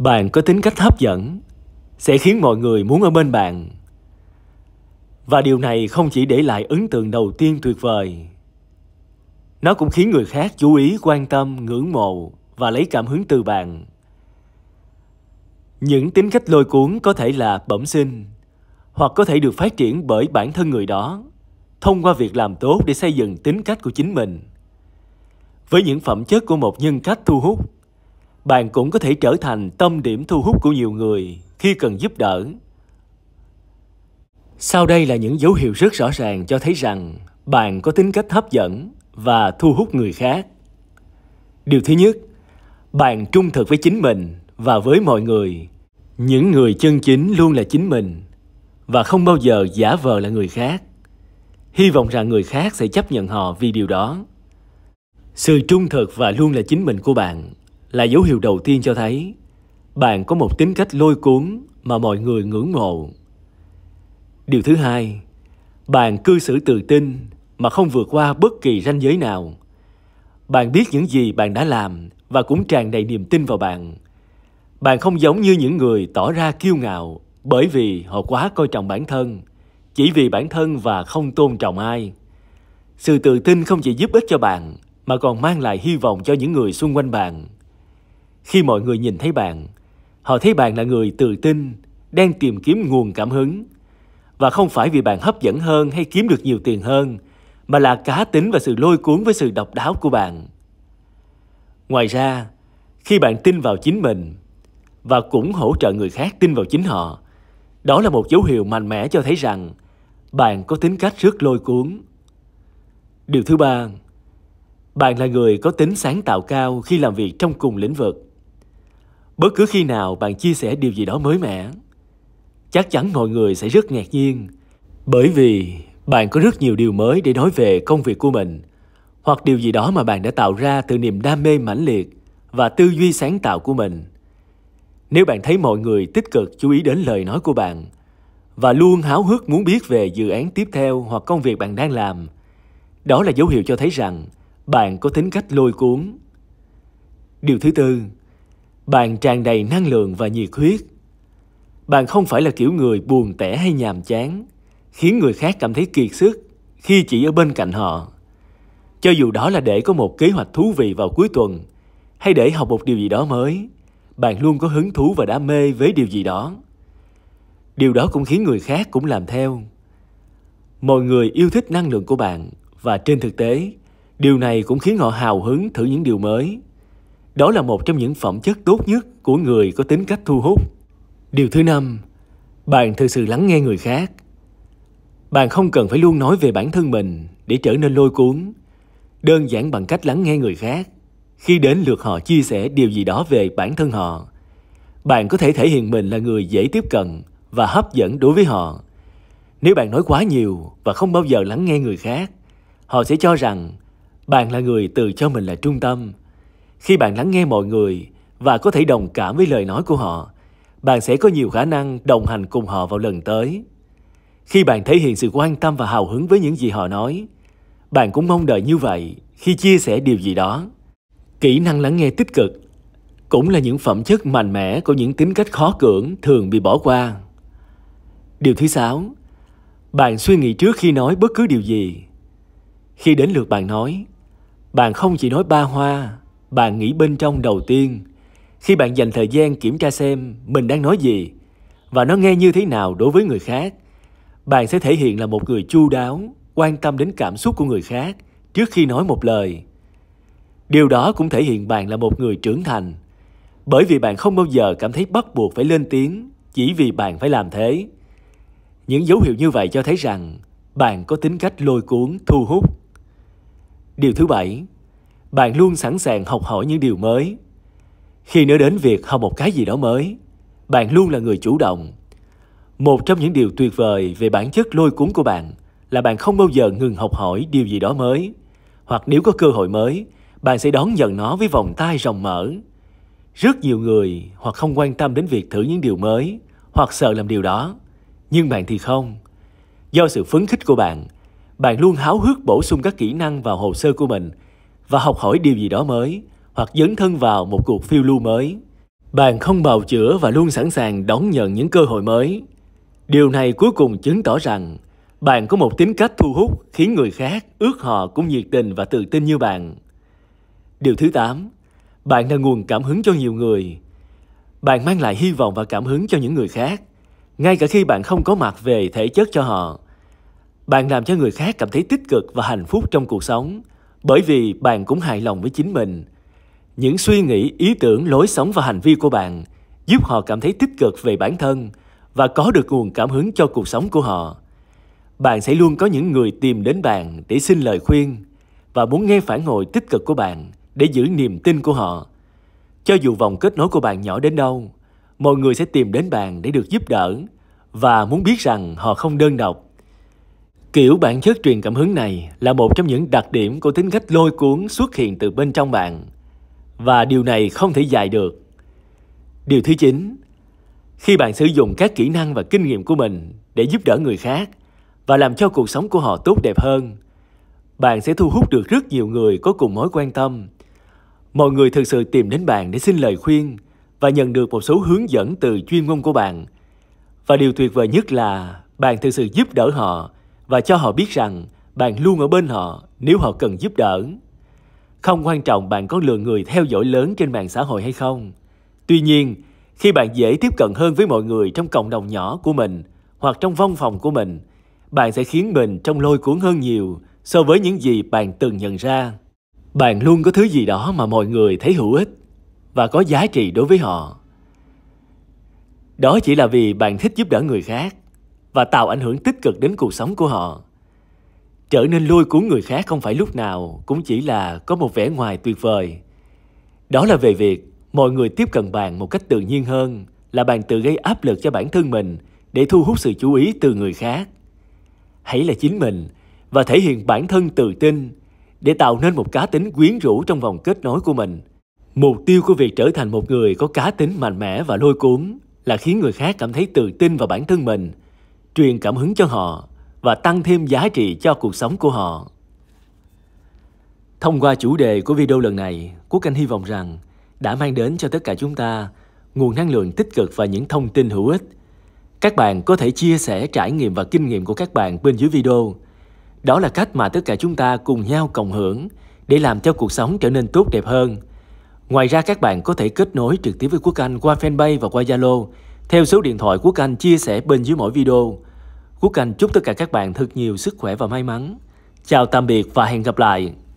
bạn có tính cách hấp dẫn sẽ khiến mọi người muốn ở bên bạn và điều này không chỉ để lại ấn tượng đầu tiên tuyệt vời nó cũng khiến người khác chú ý quan tâm ngưỡng mộ và lấy cảm hứng từ bạn những tính cách lôi cuốn có thể là bẩm sinh hoặc có thể được phát triển bởi bản thân người đó thông qua việc làm tốt để xây dựng tính cách của chính mình với những phẩm chất của một nhân cách thu hút bạn cũng có thể trở thành tâm điểm thu hút của nhiều người khi cần giúp đỡ. Sau đây là những dấu hiệu rất rõ ràng cho thấy rằng bạn có tính cách hấp dẫn và thu hút người khác. Điều thứ nhất, bạn trung thực với chính mình và với mọi người. Những người chân chính luôn là chính mình và không bao giờ giả vờ là người khác. Hy vọng rằng người khác sẽ chấp nhận họ vì điều đó. Sự trung thực và luôn là chính mình của bạn là dấu hiệu đầu tiên cho thấy bạn có một tính cách lôi cuốn mà mọi người ngưỡng mộ. Điều thứ hai, bạn cư xử tự tin mà không vượt qua bất kỳ ranh giới nào. Bạn biết những gì bạn đã làm và cũng tràn đầy niềm tin vào bạn. Bạn không giống như những người tỏ ra kiêu ngạo bởi vì họ quá coi trọng bản thân, chỉ vì bản thân và không tôn trọng ai. Sự tự tin không chỉ giúp ích cho bạn mà còn mang lại hy vọng cho những người xung quanh bạn. Khi mọi người nhìn thấy bạn, họ thấy bạn là người tự tin, đang tìm kiếm nguồn cảm hứng. Và không phải vì bạn hấp dẫn hơn hay kiếm được nhiều tiền hơn, mà là cá tính và sự lôi cuốn với sự độc đáo của bạn. Ngoài ra, khi bạn tin vào chính mình và cũng hỗ trợ người khác tin vào chính họ, đó là một dấu hiệu mạnh mẽ cho thấy rằng bạn có tính cách rất lôi cuốn. Điều thứ ba, bạn là người có tính sáng tạo cao khi làm việc trong cùng lĩnh vực. Bất cứ khi nào bạn chia sẻ điều gì đó mới mẻ, chắc chắn mọi người sẽ rất ngạc nhiên. Bởi vì bạn có rất nhiều điều mới để nói về công việc của mình hoặc điều gì đó mà bạn đã tạo ra từ niềm đam mê mãnh liệt và tư duy sáng tạo của mình. Nếu bạn thấy mọi người tích cực chú ý đến lời nói của bạn và luôn háo hức muốn biết về dự án tiếp theo hoặc công việc bạn đang làm, đó là dấu hiệu cho thấy rằng bạn có tính cách lôi cuốn. Điều thứ tư, bạn tràn đầy năng lượng và nhiệt huyết. Bạn không phải là kiểu người buồn tẻ hay nhàm chán, khiến người khác cảm thấy kiệt sức khi chỉ ở bên cạnh họ. Cho dù đó là để có một kế hoạch thú vị vào cuối tuần, hay để học một điều gì đó mới, bạn luôn có hứng thú và đam mê với điều gì đó. Điều đó cũng khiến người khác cũng làm theo. Mọi người yêu thích năng lượng của bạn và trên thực tế, điều này cũng khiến họ hào hứng thử những điều mới đó là một trong những phẩm chất tốt nhất của người có tính cách thu hút. Điều thứ năm, bạn thực sự lắng nghe người khác. Bạn không cần phải luôn nói về bản thân mình để trở nên lôi cuốn. Đơn giản bằng cách lắng nghe người khác. Khi đến lượt họ chia sẻ điều gì đó về bản thân họ, bạn có thể thể hiện mình là người dễ tiếp cận và hấp dẫn đối với họ. Nếu bạn nói quá nhiều và không bao giờ lắng nghe người khác, họ sẽ cho rằng bạn là người tự cho mình là trung tâm khi bạn lắng nghe mọi người và có thể đồng cảm với lời nói của họ, bạn sẽ có nhiều khả năng đồng hành cùng họ vào lần tới. Khi bạn thể hiện sự quan tâm và hào hứng với những gì họ nói, bạn cũng mong đợi như vậy khi chia sẻ điều gì đó. Kỹ năng lắng nghe tích cực cũng là những phẩm chất mạnh mẽ của những tính cách khó cưỡng thường bị bỏ qua. Điều thứ sáu, bạn suy nghĩ trước khi nói bất cứ điều gì. Khi đến lượt bạn nói, bạn không chỉ nói ba hoa bạn nghĩ bên trong đầu tiên khi bạn dành thời gian kiểm tra xem mình đang nói gì và nó nghe như thế nào đối với người khác bạn sẽ thể hiện là một người chu đáo quan tâm đến cảm xúc của người khác trước khi nói một lời điều đó cũng thể hiện bạn là một người trưởng thành bởi vì bạn không bao giờ cảm thấy bắt buộc phải lên tiếng chỉ vì bạn phải làm thế những dấu hiệu như vậy cho thấy rằng bạn có tính cách lôi cuốn thu hút điều thứ bảy bạn luôn sẵn sàng học hỏi những điều mới. Khi nói đến việc học một cái gì đó mới, bạn luôn là người chủ động. Một trong những điều tuyệt vời về bản chất lôi cuốn của bạn là bạn không bao giờ ngừng học hỏi điều gì đó mới, hoặc nếu có cơ hội mới, bạn sẽ đón nhận nó với vòng tay rộng mở. Rất nhiều người hoặc không quan tâm đến việc thử những điều mới, hoặc sợ làm điều đó, nhưng bạn thì không. Do sự phấn khích của bạn, bạn luôn háo hức bổ sung các kỹ năng vào hồ sơ của mình – và học hỏi điều gì đó mới hoặc dấn thân vào một cuộc phiêu lưu mới bạn không bào chữa và luôn sẵn sàng đón nhận những cơ hội mới điều này cuối cùng chứng tỏ rằng bạn có một tính cách thu hút khiến người khác ước họ cũng nhiệt tình và tự tin như bạn điều thứ tám, bạn là nguồn cảm hứng cho nhiều người bạn mang lại hy vọng và cảm hứng cho những người khác ngay cả khi bạn không có mặt về thể chất cho họ bạn làm cho người khác cảm thấy tích cực và hạnh phúc trong cuộc sống bởi vì bạn cũng hài lòng với chính mình. Những suy nghĩ, ý tưởng, lối sống và hành vi của bạn giúp họ cảm thấy tích cực về bản thân và có được nguồn cảm hứng cho cuộc sống của họ. Bạn sẽ luôn có những người tìm đến bạn để xin lời khuyên và muốn nghe phản hồi tích cực của bạn để giữ niềm tin của họ. Cho dù vòng kết nối của bạn nhỏ đến đâu, mọi người sẽ tìm đến bạn để được giúp đỡ và muốn biết rằng họ không đơn độc Kiểu bản chất truyền cảm hứng này là một trong những đặc điểm của tính cách lôi cuốn xuất hiện từ bên trong bạn. Và điều này không thể dài được. Điều thứ 9. Khi bạn sử dụng các kỹ năng và kinh nghiệm của mình để giúp đỡ người khác và làm cho cuộc sống của họ tốt đẹp hơn, bạn sẽ thu hút được rất nhiều người có cùng mối quan tâm. Mọi người thực sự tìm đến bạn để xin lời khuyên và nhận được một số hướng dẫn từ chuyên môn của bạn. Và điều tuyệt vời nhất là bạn thực sự giúp đỡ họ và cho họ biết rằng bạn luôn ở bên họ nếu họ cần giúp đỡ. Không quan trọng bạn có lượng người theo dõi lớn trên mạng xã hội hay không. Tuy nhiên, khi bạn dễ tiếp cận hơn với mọi người trong cộng đồng nhỏ của mình hoặc trong văn phòng của mình, bạn sẽ khiến mình trong lôi cuốn hơn nhiều so với những gì bạn từng nhận ra. Bạn luôn có thứ gì đó mà mọi người thấy hữu ích và có giá trị đối với họ. Đó chỉ là vì bạn thích giúp đỡ người khác và tạo ảnh hưởng tích cực đến cuộc sống của họ. Trở nên lôi cuốn người khác không phải lúc nào cũng chỉ là có một vẻ ngoài tuyệt vời. Đó là về việc mọi người tiếp cận bạn một cách tự nhiên hơn là bạn tự gây áp lực cho bản thân mình để thu hút sự chú ý từ người khác. Hãy là chính mình và thể hiện bản thân tự tin để tạo nên một cá tính quyến rũ trong vòng kết nối của mình. Mục tiêu của việc trở thành một người có cá tính mạnh mẽ và lôi cuốn là khiến người khác cảm thấy tự tin vào bản thân mình – truyền cảm hứng cho họ và tăng thêm giá trị cho cuộc sống của họ. Thông qua chủ đề của video lần này, Quốc Anh hy vọng rằng đã mang đến cho tất cả chúng ta nguồn năng lượng tích cực và những thông tin hữu ích. Các bạn có thể chia sẻ trải nghiệm và kinh nghiệm của các bạn bên dưới video. Đó là cách mà tất cả chúng ta cùng nhau cộng hưởng để làm cho cuộc sống trở nên tốt đẹp hơn. Ngoài ra các bạn có thể kết nối trực tiếp với Quốc Anh qua fanpage và qua Zalo theo số điện thoại Quốc Anh chia sẻ bên dưới mỗi video. Quốc Anh chúc tất cả các bạn thật nhiều sức khỏe và may mắn. Chào tạm biệt và hẹn gặp lại.